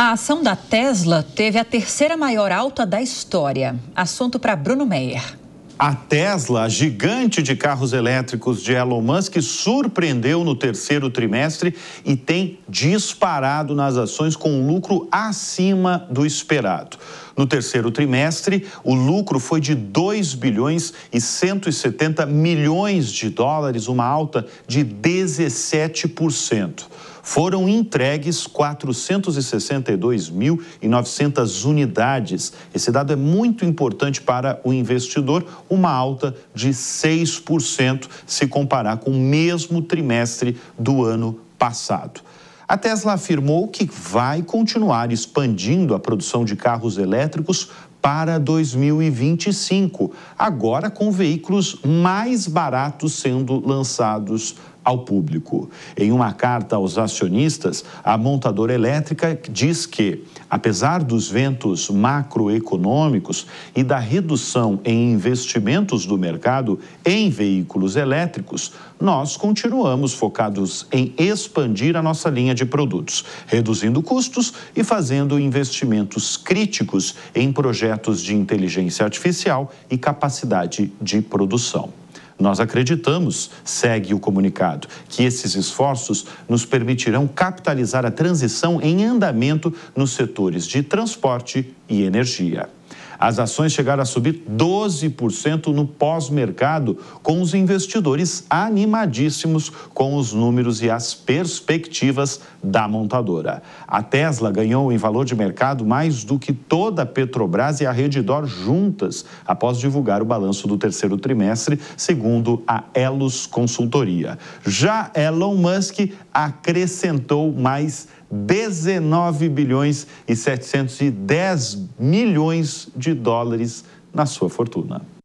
A ação da Tesla teve a terceira maior alta da história. Assunto para Bruno Meyer. A Tesla, a gigante de carros elétricos de Elon Musk, surpreendeu no terceiro trimestre e tem disparado nas ações com um lucro acima do esperado. No terceiro trimestre, o lucro foi de 2 bilhões e 170 milhões de dólares, uma alta de 17% foram entregues 462.900 unidades. Esse dado é muito importante para o investidor, uma alta de 6% se comparar com o mesmo trimestre do ano passado. A Tesla afirmou que vai continuar expandindo a produção de carros elétricos para 2025, agora com veículos mais baratos sendo lançados ao público. Em uma carta aos acionistas, a montadora elétrica diz que, apesar dos ventos macroeconômicos e da redução em investimentos do mercado em veículos elétricos, nós continuamos focados em expandir a nossa linha de produtos, reduzindo custos e fazendo investimentos críticos em projetos projetos de inteligência artificial e capacidade de produção. Nós acreditamos, segue o comunicado, que esses esforços nos permitirão capitalizar a transição em andamento nos setores de transporte e energia. As ações chegaram a subir 12% no pós-mercado, com os investidores animadíssimos com os números e as perspectivas da montadora. A Tesla ganhou em valor de mercado mais do que toda a Petrobras e a Redidor juntas, após divulgar o balanço do terceiro trimestre, segundo a Elos Consultoria. Já Elon Musk acrescentou mais 19 bilhões e 710 milhões de dólares na sua fortuna.